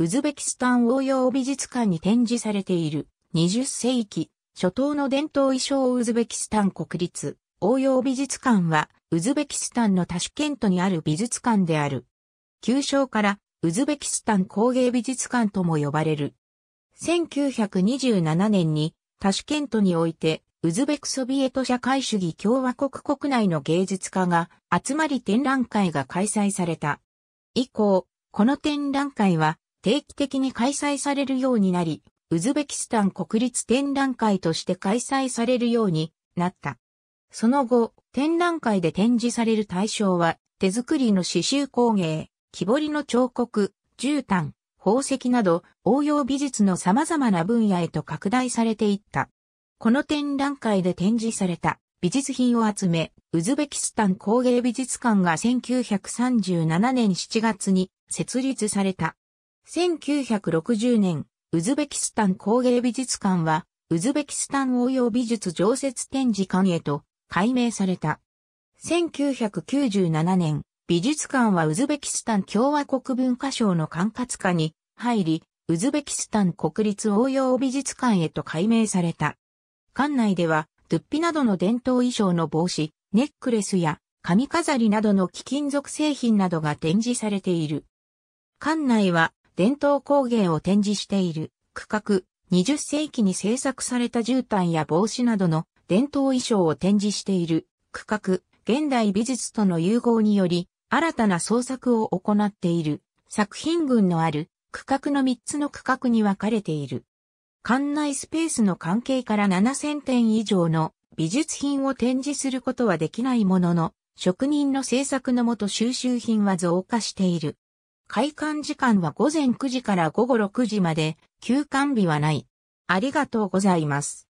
ウズベキスタン応用美術館に展示されている20世紀初頭の伝統衣装ウズベキスタン国立応用美術館はウズベキスタンのタシュケントにある美術館である。旧称からウズベキスタン工芸美術館とも呼ばれる。1927年にタシュケントにおいてウズベクソビエト社会主義共和国国内の芸術家が集まり展覧会が開催された。以降、この展覧会は定期的に開催されるようになり、ウズベキスタン国立展覧会として開催されるようになった。その後、展覧会で展示される対象は、手作りの刺繍工芸、木彫りの彫刻、絨毯、宝石など応用美術の様々な分野へと拡大されていった。この展覧会で展示された美術品を集め、ウズベキスタン工芸美術館が1937年7月に設立された。1960年、ウズベキスタン工芸美術館は、ウズベキスタン応用美術常設展示館へと改名された。1997年、美術館はウズベキスタン共和国文化省の管轄下に入り、ウズベキスタン国立応用美術館へと改名された。館内では、トゥッピなどの伝統衣装の帽子、ネックレスや髪飾りなどの貴金属製品などが展示されている。館内は伝統工芸を展示している区画、20世紀に制作された絨毯や帽子などの伝統衣装を展示している区画、現代美術との融合により、新たな創作を行っている作品群のある区画の3つの区画に分かれている。館内スペースの関係から7000点以上の美術品を展示することはできないものの、職人の制作のもと収集品は増加している。開館時間は午前9時から午後6時まで、休館日はない。ありがとうございます。